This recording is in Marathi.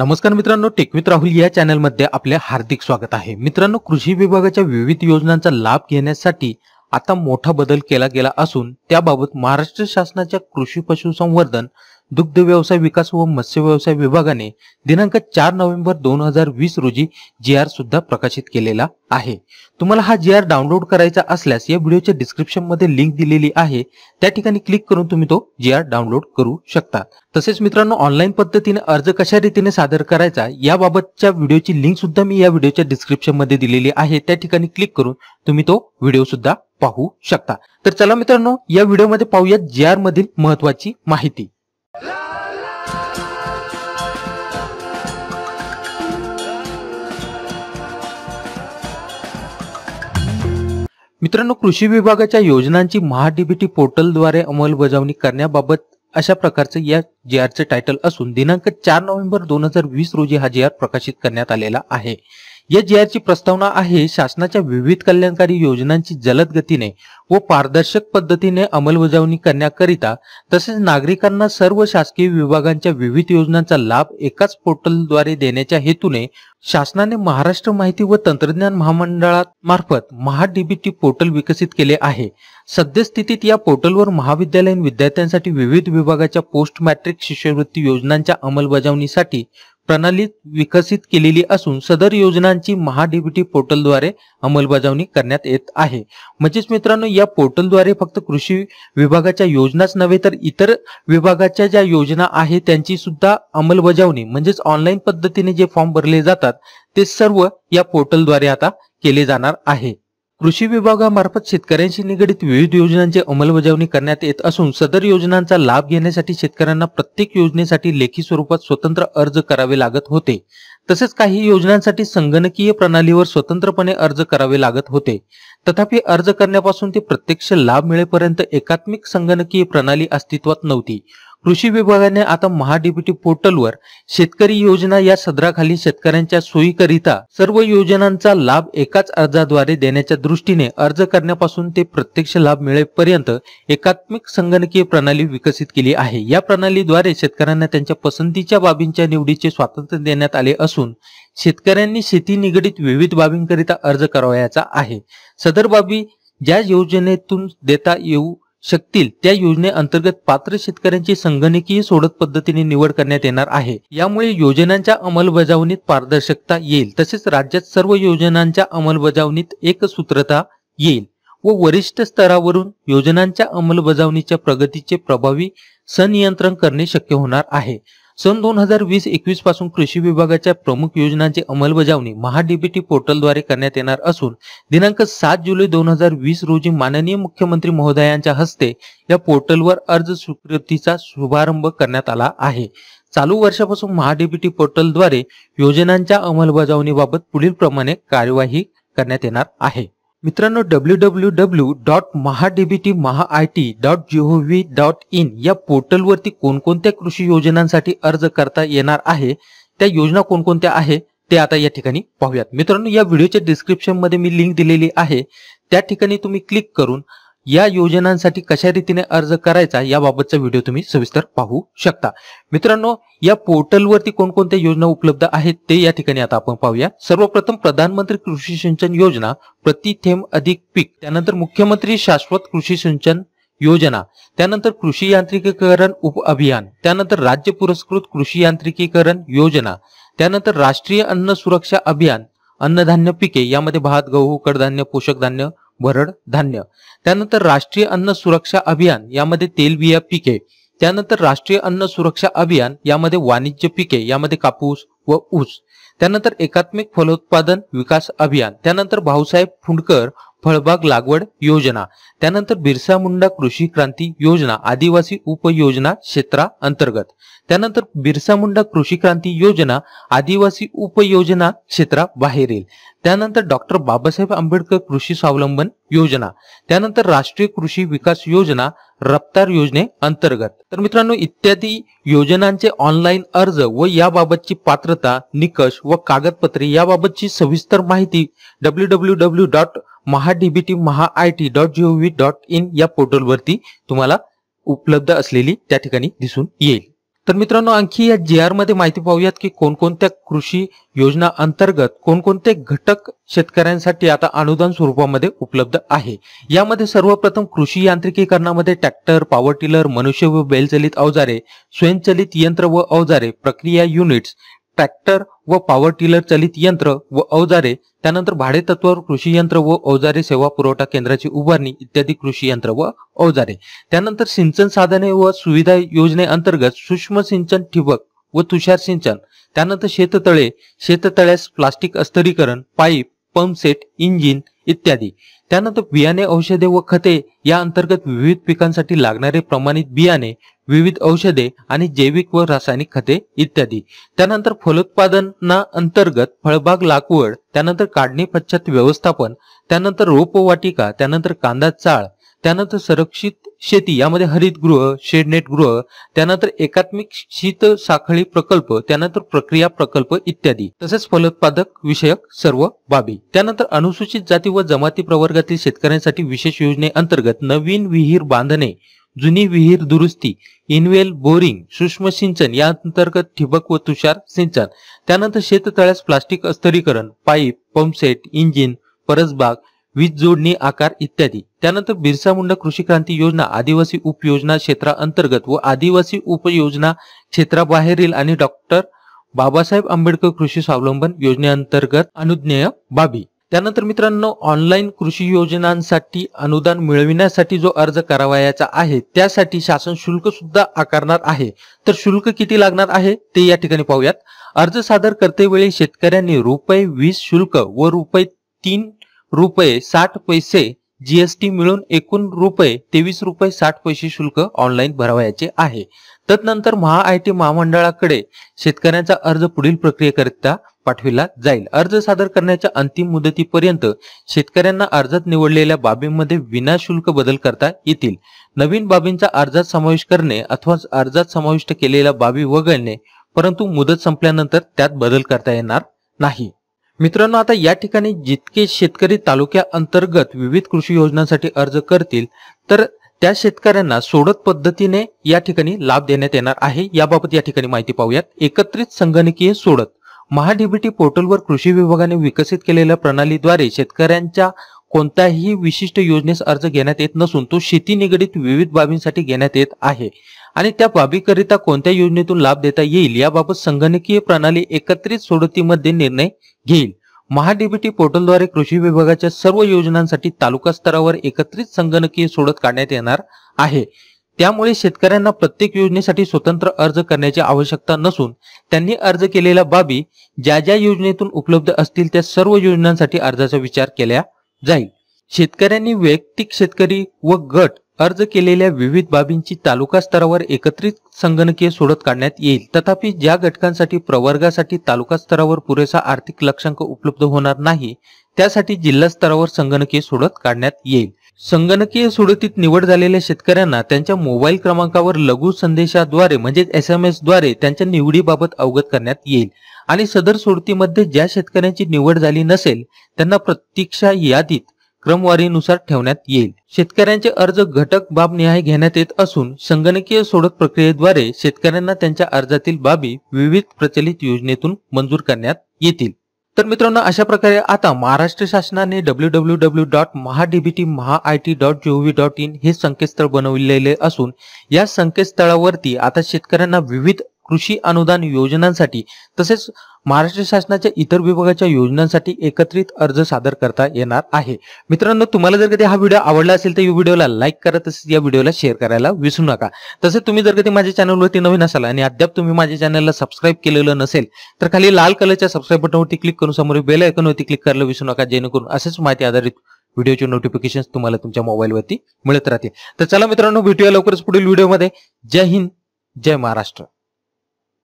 नमस्कार मित्रांनो टेकवित राहुल या चॅनलमध्ये आपले हार्दिक स्वागत आहे मित्रांनो कृषी विभागाच्या विविध योजनांचा लाभ घेण्यासाठी आता मोठा बदल केला गेला असून त्याबाबत महाराष्ट्र शासनाच्या कृषी पशुसंवर्धन दुग्ध व्यवसाय विकास व मत्स्य व्यवसाय विभागाने दिनांक चार नोव्हेंबर दोन हजार वीस रोजी जी आर सुद्धा प्रकाशित केलेला आहे तुम्हाला हा जी आर डाउनलोड करायचा असल्यास या व्हिडिओच्या डिस्क्रिप्शन मध्ये लिंक दिलेली आहे त्या ठिकाणी क्लिक करून तुम्ही तो जी आर डाउनलोड करू शकता तसेच मित्रांनो ऑनलाईन पद्धतीने अर्ज कशा रीतीने सादर करायचा याबाबतच्या व्हिडिओची लिंक सुद्धा मी या व्हिडिओच्या डिस्क्रिप्शन मध्ये दिलेली आहे त्या ठिकाणी क्लिक करून तुम्ही तो व्हिडिओ सुद्धा पाहू शकता तर चला मित्रांनो या व्हिडिओमध्ये पाहूयात जी आर मधील महत्वाची माहिती मित्रांनो कृषी विभागाच्या योजनांची महाडीबीटी पोर्टलद्वारे अंमलबजावणी करण्याबाबत अशा प्रकारचे या जे चे टायटल असून दिनांक चार नोव्हेंबर दोन हजार वीस रोजी हा जे आर प्रकाशित करण्यात आलेला आहे या जी प्रस्तावना आहे शासनाच्या विविध कल्याणकारी योजनांची जलद गतीने व पारदर्शक पद्धतीने अंमलबजावणी करण्याकरिता तसेच नागरिकांना सर्व शासकीय विभागांच्या विविध योजनांचा लाभ एकाच पोर्टलद्वारे देण्याच्या हेतूने शासनाने महाराष्ट्र माहिती व तंत्रज्ञान महामंडळात मार्फत महाडीबीटी पोर्टल विकसित केले आहे सद्यस्थितीत या पोर्टलवर महाविद्यालयीन विद्यार्थ्यांसाठी विविध विभागाच्या पोस्ट मॅट्रिक शिष्यवृत्ती योजनांच्या अंमलबजावणीसाठी प्रणालीत विकसित केलेली असून सदर योजनांची महाडीबीटी पोर्टलद्वारे अंमलबजावणी करण्यात येत आहे म्हणजेच मित्रांनो या पोर्टलद्वारे फक्त कृषी विभागाच्या योजनाच नव्हे तर इतर विभागाच्या ज्या योजना आहे त्यांची सुद्धा अंमलबजावणी म्हणजेच ऑनलाईन पद्धतीने जे फॉर्म भरले जातात ते सर्व या पोर्टलद्वारे आता केले जाणार आहे कृषी विभागामार्फत शेतकऱ्यांशी निगडीत विविध योजनांची अंमलबजावणी करण्यात येत असून सदर योजनांचा लाभ घेण्यासाठी शेतकऱ्यांना प्रत्येक योजनेसाठी लेखी स्वरूपात स्वतंत्र अर्ज करावे लागत होते तसेच काही योजनांसाठी संगणकीय प्रणालीवर स्वतंत्रपणे अर्ज करावे लागत होते तथापि अर्ज करण्यापासून ते प्रत्यक्ष लाभ मिळेपर्यंत एकात्मिक संगणकीय प्रणाली अस्तित्वात नव्हती कृषी विभागाने आता महाडीबीटी पोर्टलवर शेतकरी योजना या सदराखाली शेतकऱ्यांच्या सोयीकरिता सर्व योजनांचा लाभ एकाच अर्जाद्वारे देण्याच्या दृष्टीने अर्ज करण्यापासून ते प्रत्यक्ष लाभ मिळेपर्यंत एकात्मिक संगणकीय प्रणाली विकसित केली आहे या प्रणालीद्वारे शेतकऱ्यांना त्यांच्या पसंतीच्या बाबींच्या निवडीचे स्वातंत्र्य देण्यात आले असून शेतकऱ्यांनी शेती निगडीत विविध बाबींकरिता अर्ज करावयाचा आहे सदर बाबी ज्या योजनेतून देता येऊ शकतील त्या योजनेअंतर्गत पात्र शेतकऱ्यांची संगणकीय सोडत पद्धतीने निवड करण्यात येणार आहे यामुळे योजनांच्या अंमलबजावणीत पारदर्शकता येईल तसेच राज्यात सर्व योजनांच्या अंमलबजावणीत एकसूत्रता येईल व वरिष्ठ स्तरावरून योजनांच्या अंमलबजावणीच्या प्रगतीचे प्रभावी सनियंत्रण करणे शक्य होणार आहे सन दोन हजार वीस एकवीस पासून कृषी विभागाच्या प्रमुख योजनांची अंमलबजावणी महाडीबीटी पोर्टलद्वारे करण्यात येणार असून दिनांक सात जुलै दोन हजार वीस रोजी माननीय मुख्यमंत्री महोदयांच्या हस्ते या पोर्टलवर अर्ज स्वीकृतीचा शुभारंभ करण्यात आला आहे चालू वर्षापासून महाडीबीटी पोर्टलद्वारे योजनांच्या अंमलबजावणीबाबत पुढील प्रमाणे कार्यवाही करण्यात येणार आहे मित्रांनो W W W dot MahaDBT Maha I T dot G O V dot in या पोर्टलवरती कोणकोणत्या कृषी योजनांसाठी अर्ज करता येणार आहे त्या योजना कोणकोणत्या आहे ते आता या ठिकाणी पाहूयात मित्रांनो या व्हिडिओच्या डिस्क्रिप्शन मध्ये मी लिंक दिलेली आहे त्या ठिकाणी तुम्ही क्लिक करून या योजनांसाठी कशा रीतीने अर्ज करायचा याबाबतचा व्हिडिओ तुम्ही सविस्तर पाहू शकता मित्रांनो या पोर्टलवरती कोणकोणत्या योजना उपलब्ध आहेत ते या ठिकाणी आता आपण पाहूया सर्वप्रथम प्रधानमंत्री कृषी सिंचन योजना प्रति थेंब अधिक पीक त्यानंतर मुख्यमंत्री शाश्वत कृषी सिंचन योजना त्यानंतर कृषी यांत्रिकीकरण उप अभियान त्यानंतर राज्य पुरस्कृत कृषी यांत्रिकीकरण योजना त्यानंतर राष्ट्रीय अन्न सुरक्षा अभियान अन्नधान्य पिके यामध्ये भात गहू कडधान्य पोषक धान्य वरड धान्य त्यानंतर राष्ट्रीय अन्न सुरक्षा अभियान यामध्ये तेलबिया पिके त्यानंतर राष्ट्रीय अन्न सुरक्षा अभियान यामध्ये वाणिज्य पिके यामध्ये कापूस व ऊस त्यानंतर एकात्मिक फलोत्पादन विकास अभियान त्यानंतर भाऊसाहेब फुंडकर फळबाग लागवड योजना त्यानंतर बिरसा मुंडा कृषी क्रांती योजना आदिवासी उपयोजना क्षेत्रा अंतर्गत त्यानंतर बिरसा मुंडा कृषी क्रांती योजना आदिवासी उपयोजना क्षेत्रा बाहेर येईल त्यानंतर डॉक्टर बाबासाहेब आंबेडकर कृषी स्वावलंबन योजना त्यानंतर राष्ट्रीय कृषी विकास योजना रफ्तार योजने अंतर्गत तर मित्रांनो इत्यादी योजनांचे ऑनलाईन अर्ज व याबाबतची पात्रता निकष व कागदपत्रे याबाबतची सविस्तर माहिती W W W dot MahaDBT Maha I T dot V dot in या पोर्टलवरती तुम्हाला उपलब्ध असलेली त्या ठिकाणी दिसून येईल तर मित्रांनो आणखी या जी आर मध्ये माहिती पाहूयात की कोणकोणत्या कृषी योजना अंतर्गत कोणकोणते घटक शेतकऱ्यांसाठी आता अनुदान स्वरूपामध्ये उपलब्ध आहे यामध्ये सर्वप्रथम कृषी यांत्रिकीकरणामध्ये ट्रॅक्टर पॉवर टिलर मनुष्य व बैलचलित अवजारे स्वयंचलित यंत्र व अवजारे प्रक्रिया युनिट्स ट्रॅक्टर व पॉवर टिलर चलित यंत्र व अवजारे त्यानंतर भाडे तत्वावर कृषी यंत्र व अवजारे सेवा पुरवठा केंद्राची उभारणी इत्यादी कृषी यंत्र व अवजारे त्यानंतर सिंचन साधने व सुविधा योजनेअंतर्गत सूक्ष्म सिंचन ठिबक व तुषार सिंचन त्यानंतर शेततळे शेततळ्यास प्लास्टिक अस्तरीकरण पाईप पंपसेट इंजिन इत्यादी त्यानंतर बियाणे औषधे व खते या अंतर्गत विविध पिकांसाठी लागणारे प्रमाणित बियाणे विविध औषधे आणि जैविक व रासायनिक खते इत्यादी त्यानंतर फलोत्पादना अंतर्गत फळबाग लागवड त्यानंतर काढणी पश्चात व्यवस्थापन त्यानंतर रोपवाटिका त्यानंतर कांदा चाळ त्यानंतर संरक्षित शेती यामध्ये हरितगृह शेडनेट गृह त्यानंतर एकात्मिक शीत साखळी प्रकल्प त्यानंतर प्रक्रिया प्रकल्प इत्यादी तसेच फलोत्पादक विषयक सर्व बाबी त्यानंतर अनुसूचित जाती व जमाती प्रवर्गातील शेतकऱ्यांसाठी विशेष योजनेअंतर्गत नवीन विहीर बांधणे जुनी विहीर दुरुस्ती इनवेल बोरिंग सूक्ष्म सिंचन या अंतर्गत ठिबक व तुषार सिंचन त्यानंतर शेततळ्यास प्लास्टिक अस्तरीकरण पाईप पंपसेट इंजिन परसबाग वीज जोडणी आकार इत्यादी त्यानंतर बिरसा मुंडा कृषी क्रांती योजना आदिवासी उपयोजना क्षेत्राअंतर्गत व आदिवासी उपयोजना क्षेत्राबाहेरील आणि डॉक्टर बाबासाहेब आंबेडकर कृषी स्वावलंबन योजनेअंतर्गत अनुज्ञेय बाबी त्यानंतर मित्रांनो ऑनलाईन कृषी योजनांसाठी अनुदान मिळविण्यासाठी जो अर्ज करावायचा आहे त्यासाठी शासन शुल्क सुद्धा आकारणार आहे तर शुल्क किती लागणार आहे ते या ठिकाणी पाहूयात अर्ज सादर करतेवेळी शेतकऱ्यांनी रुपये वीस शुल्क व रुपये तीन रुपये साठ पैसे जीएसटी मिळून एकूण रुपये तेवीस रुपये साठ पैसे शुल्क ऑनलाईन भरावयाचे आहे आय महाआयटी महामंडळाकडे शेतकऱ्यांचा अर्ज पुढील प्रक्रियेकरिता पाठविला जाईल अर्ज सादर करण्याच्या अंतिम मुदतीपर्यंत शेतकऱ्यांना अर्जात निवडलेल्या बाबींमध्ये विनाशुल्क बदल करता येतील नवीन बाबींचा अर्जात समावेश करणे अथवा अर्जात समाविष्ट केलेल्या बाबी वगळणे परंतु मुदत संपल्यानंतर त्यात बदल करता येणार नाही मित्रांनो आता या ठिकाणी जितके शेतकरी तालुक्या अंतर्गत विविध कृषी योजनांसाठी अर्ज करतील तर त्या शेतकऱ्यांना सोडत पद्धतीने या ठिकाणी लाभ देण्यात येणार आहे याबाबत या ठिकाणी माहिती पाहूयात एकत्रित संगणकीय सोडत महाडीबीटी पोर्टलवर कृषी विभागाने विकसित केलेल्या प्रणालीद्वारे शेतकऱ्यांच्या कोणत्याही विशिष्ट योजनेस अर्ज घेण्यात येत नसून तो शेती निगडीत विविध बाबींसाठी घेण्यात येत आहे आणि त्या बाबीकरिता कोणत्या योजनेतून लाभ देता येईल याबाबत संगणकीय प्रणाली एकत्रित सोडतीमध्ये निर्णय घेईल महाडीबीटी पोर्टलद्वारे कृषी विभागाच्या सर्व योजनांसाठी तालुका स्तरावर एकत्रित संगणकीय सोडत काढण्यात येणार आहे त्यामुळे शेतकऱ्यांना प्रत्येक योजनेसाठी स्वतंत्र अर्ज करण्याची आवश्यकता नसून त्यांनी अर्ज केलेल्या बाबी ज्या ज्या योजनेतून उपलब्ध असतील त्या सर्व योजनांसाठी अर्जाचा विचार केला जाईल शेतकऱ्यांनी वैयक्तिक शेतकरी व गट अर्ज केलेल्या विविध बाबींची तालुका स्तरावर एकत्रित संगणकीय सोडत काढण्यात येईल तथापि ज्या घटकांसाठी प्रवर्गासाठी तालुका स्तरावर पुरेसा आर्थिक लक्षांक उपलब्ध होणार नाही त्यासाठी जिल्हा स्तरावर संगणकीय सोडत काढण्यात येईल संगणकीय सोडतीत निवड झालेल्या शेतकऱ्यांना त्यांच्या मोबाईल क्रमांकावर लघु संदेशाद्वारे म्हणजेच एस एम द्वारे त्यांच्या निवडीबाबत अवगत करण्यात येईल आणि सदर सोडतीमध्ये ज्या शेतकऱ्यांची निवड झाली नसेल त्यांना प्रतीक्षा यादीत क्रमवारीनुसार ठेवण्यात येईल शेतकऱ्यांचे अर्ज घटक बाब निहाय घेण्यात येत असून संगणकीय सोडत प्रक्रियेद्वारे शेतकऱ्यांना त्यांच्या अर्जातील बाबी विविध प्रचलित योजनेतून मंजूर करण्यात येतील तर मित्रांनो अशा प्रकारे आता महाराष्ट्र शासनाने W W W dot Maha Maha I T dot G O V dot in हे संकेतस्थळ बनवलेले असून या संकेतस्थळावरती आता शेतकऱ्यांना विविध कृषी अनुदान योजनांसाठी तसेच महाराष्ट्र शासनाच्या इतर विभागाच्या योजनांसाठी एकत्रित अर्ज सादर करता येणार आहे मित्रांनो तुम्हाला जर कधी हा व्हिडिओ आवडला असेल तर या व्हिडिओला लाईक करा तसेच या व्हिडिओला शेअर करायला विसरू नका तसेच तुम्ही जर कधी माझ्या चॅनलवरती नवीन असाल आणि अद्याप तुम्ही माझ्या चॅनलला सबस्क्राईब केलेलं नसेल तर खाली लाल कलरच्या सबस्क्राईब बटनवरती क्लिक करून समोर बेल आयकॉनवरती क्लिक करायला विसरू नका जेणेकरून असेच माहिती आधारित व्हिडिओचे नोटिफिकेशन तुम्हाला तुमच्या मोबाईलवरती मिळत राहतील तर चला मित्रांनो भेटूया लवकरच पुढील व्हिडिओमध्ये जय हिंद जय महाराष्ट्र